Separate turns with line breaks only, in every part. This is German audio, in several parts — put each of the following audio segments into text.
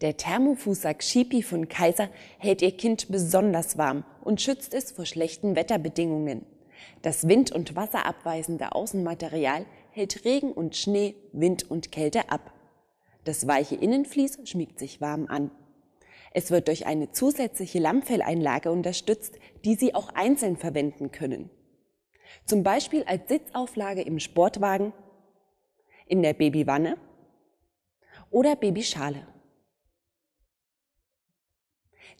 Der Thermofußsack Shipi von Kaiser hält ihr Kind besonders warm und schützt es vor schlechten Wetterbedingungen. Das wind- und wasserabweisende Außenmaterial hält Regen und Schnee, Wind und Kälte ab. Das weiche Innenvlies schmiegt sich warm an. Es wird durch eine zusätzliche Lammfelleinlage unterstützt, die Sie auch einzeln verwenden können. Zum Beispiel als Sitzauflage im Sportwagen, in der Babywanne oder Babyschale.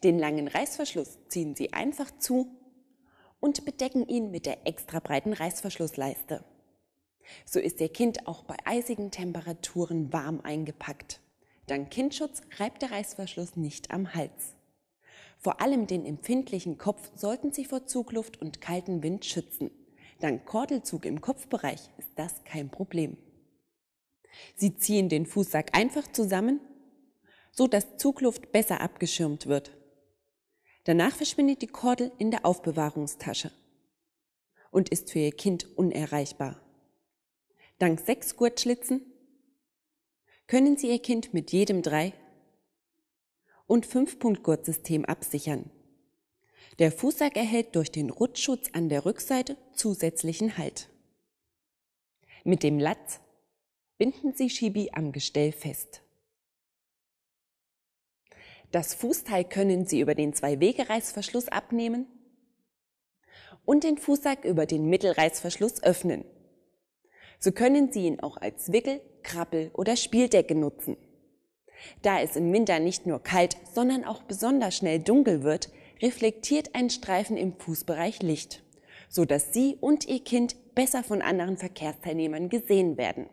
Den langen Reißverschluss ziehen Sie einfach zu und bedecken ihn mit der extra breiten Reißverschlussleiste. So ist Ihr Kind auch bei eisigen Temperaturen warm eingepackt. Dank Kindschutz reibt der Reißverschluss nicht am Hals. Vor allem den empfindlichen Kopf sollten Sie vor Zugluft und kalten Wind schützen. Dank Kordelzug im Kopfbereich ist das kein Problem. Sie ziehen den Fußsack einfach zusammen so dass Zugluft besser abgeschirmt wird. Danach verschwindet die Kordel in der Aufbewahrungstasche und ist für ihr Kind unerreichbar. Dank sechs Gurtschlitzen können Sie Ihr Kind mit jedem drei und fünf Punkt Gurtsystem absichern. Der Fußsack erhält durch den Rutschschutz an der Rückseite zusätzlichen Halt. Mit dem Latz binden Sie Schibi am Gestell fest. Das Fußteil können Sie über den Zwei-Wege-Reißverschluss abnehmen und den Fußsack über den Mittelreißverschluss öffnen. So können Sie ihn auch als Wickel, Krabbel oder Spieldecke nutzen. Da es im Winter nicht nur kalt, sondern auch besonders schnell dunkel wird, reflektiert ein Streifen im Fußbereich Licht, sodass Sie und Ihr Kind besser von anderen Verkehrsteilnehmern gesehen werden.